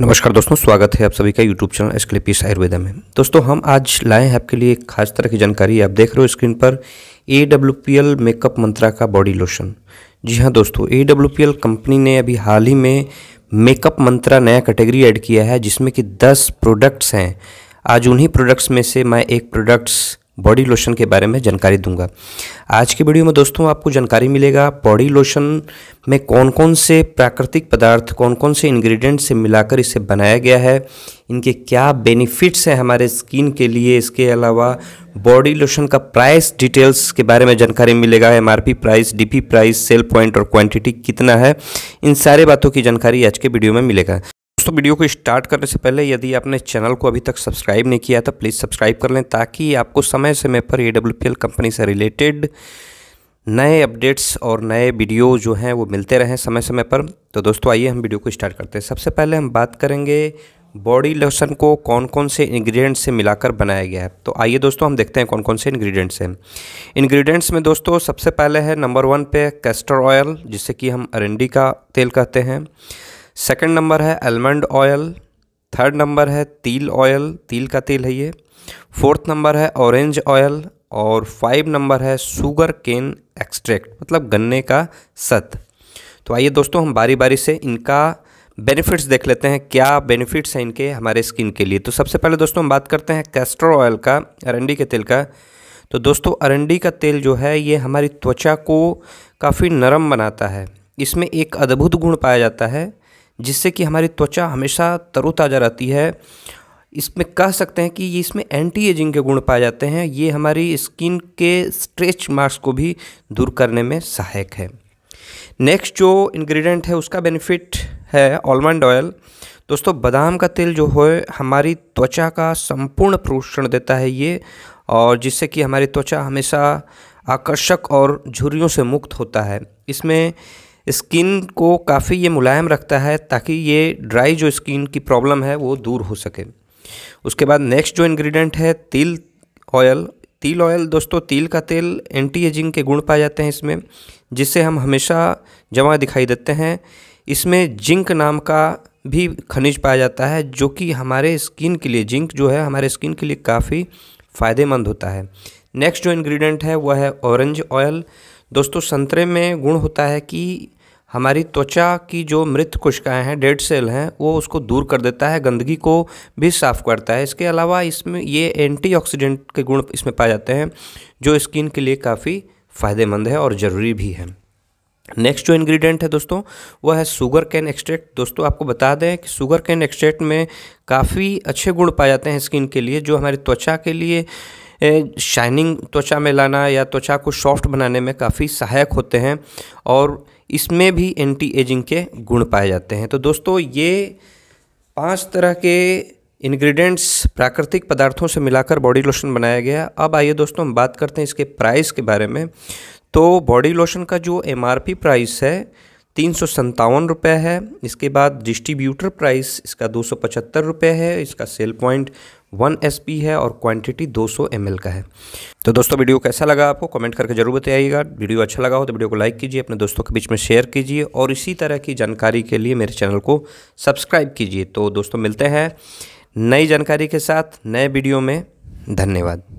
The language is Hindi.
नमस्कार दोस्तों स्वागत है आप सभी का यूट्यूब चैनल एस्क्लेपिस आयुर्वेदा में दोस्तों हम आज लाए हैं आपके लिए एक खास तरह की जानकारी आप देख रहे हो स्क्रीन पर A W P L makeup Mantra का बॉडी लोशन जी हाँ दोस्तों A W P L company ने अभी हाल ही में मेकअप मंत्रा नया कैटेगरी ऐड किया है जिसमें कि दस प्रोडक्ट्स हैं आज उन्हीं प्रोडक्ट्स में से मैं एक प्रोडक्ट्स बॉडी लोशन के बारे में जानकारी दूंगा आज की वीडियो में दोस्तों आपको जानकारी मिलेगा बॉडी लोशन में कौन कौन से प्राकृतिक पदार्थ कौन कौन से इंग्रेडिएंट से मिलाकर इसे बनाया गया है इनके क्या बेनिफिट्स हैं हमारे स्किन के लिए इसके अलावा बॉडी लोशन का प्राइस डिटेल्स के बारे में जानकारी मिलेगा M price D price sale point और क्वांटिटी कितना है इन सारे बातों की जानकारी आज के वीडियो में मिलेगा दोस्तों वीडियो को स्टार्ट करने से पहले यदि आपने चैनल को अभी तक सब्सक्राइब नहीं किया था तो प्लीज़ सब्सक्राइब कर लें ताकि आपको समय समय पर ए कंपनी से रिलेटेड नए अपडेट्स और नए वीडियो जो हैं वो मिलते रहें समय समय पर तो दोस्तों आइए हम वीडियो को स्टार्ट करते हैं सबसे पहले हम बात करेंगे बॉडी लोशन को कौन कौन से इंग्रेडिएंट्स से मिलाकर बनाया गया है तो आइए दोस्तों हम देखते हैं कौन कौन से इंग्रेडिएंट्स हैं इंग्रेडिएंट्स में दोस्तों सबसे पहले है नंबर वन पे कैस्टर ऑयल जिसे कि हम अरंडी का तेल कहते हैं सेकंड नंबर है आलमंड ऑयल थर्ड नंबर है तिल ऑयल तिल का तेल है ये फोर्थ नंबर है ऑरेंज ऑयल और फाइव नंबर है शुगर केन एक्सट्रैक्ट मतलब गन्ने का सत तो आइए दोस्तों हम बारी बारी से इनका बेनिफिट्स देख लेते हैं क्या बेनिफिट्स हैं इनके हमारे स्किन के लिए तो सबसे पहले दोस्तों हम बात करते हैं कैस्टर ऑयल का अरंडी के तेल का तो दोस्तों अरंडी का तेल जो है ये हमारी त्वचा को काफ़ी नरम बनाता है इसमें एक अद्भुत गुण पाया जाता है जिससे कि हमारी त्वचा हमेशा तरोताज़ा रहती है इसमें कह सकते हैं कि ये इसमें एंटी एजिंग के गुण पाए जाते हैं ये हमारी स्किन के स्ट्रेच मार्क्स को भी दूर करने में सहायक है नेक्स्ट जो इंग्रेडिएंट है उसका बेनिफिट है ऑलमंड ऑयल दोस्तों बादाम का तेल जो है हमारी त्वचा का संपूर्ण पोषण देता है ये और जिससे कि हमारी त्वचा हमेशा आकर्षक और झुर्रियों से मुक्त होता है इसमें स्किन को काफ़ी ये मुलायम रखता है ताकि ये ड्राई जो स्किन की प्रॉब्लम है वो दूर हो सके उसके बाद नेक्स्ट जो इंग्रेडिएंट है तिल ऑयल तिल ऑयल दोस्तों तिल का तेल एंटी एजिंग के गुण पाए जाते हैं इसमें जिससे हम हमेशा जमा दिखाई देते हैं इसमें जिंक नाम का भी खनिज पाया जाता है जो कि हमारे स्किन के लिए जिंक जो है हमारे स्किन के लिए काफ़ी फ़ायदेमंद होता है नेक्स्ट जो इंग्रेडिएंट है वह है ऑरेंज ऑयल दोस्तों संतरे में गुण होता है कि हमारी त्वचा की जो मृत कोशिकाएं हैं डेड सेल हैं वो उसको दूर कर देता है गंदगी को भी साफ़ करता है इसके अलावा इसमें ये एंटीऑक्सीडेंट के गुण इसमें पाए जाते हैं जो स्किन के लिए काफ़ी फ़ायदेमंद है और ज़रूरी भी है नेक्स्ट जो इंग्रेडिएंट है दोस्तों वो है शुगर कैन एक्सट्रैक्ट दोस्तों आपको बता दें कि शुगर कैन एक्सट्रैक्ट में काफ़ी अच्छे गुण पाए जाते हैं स्किन के लिए जो हमारी त्वचा के लिए शाइनिंग त्वचा में लाना या त्वचा को सॉफ्ट बनाने में काफ़ी सहायक होते हैं और इसमें भी एंटी एजिंग के गुण पाए जाते हैं तो दोस्तों ये पांच तरह के इंग्रेडिएंट्स प्राकृतिक पदार्थों से मिलाकर बॉडी लोशन बनाया गया अब आइए दोस्तों हम बात करते हैं इसके प्राइस के बारे में तो बॉडी लोशन का जो एम प्राइस है तीन सौ संतावन रुपये है इसके बाद डिस्ट्रीब्यूटर प्राइस इसका दो सौ पचहत्तर रुपये है इसका सेल पॉइंट वन एस है और क्वांटिटी 200 एम का है तो दोस्तों वीडियो कैसा लगा आपको कमेंट करके जरूर बताइएगा वीडियो अच्छा लगा हो तो वीडियो को लाइक कीजिए अपने दोस्तों के बीच में शेयर कीजिए और इसी तरह की जानकारी के लिए मेरे चैनल को सब्सक्राइब कीजिए तो दोस्तों मिलते हैं नई जानकारी के साथ नए वीडियो में धन्यवाद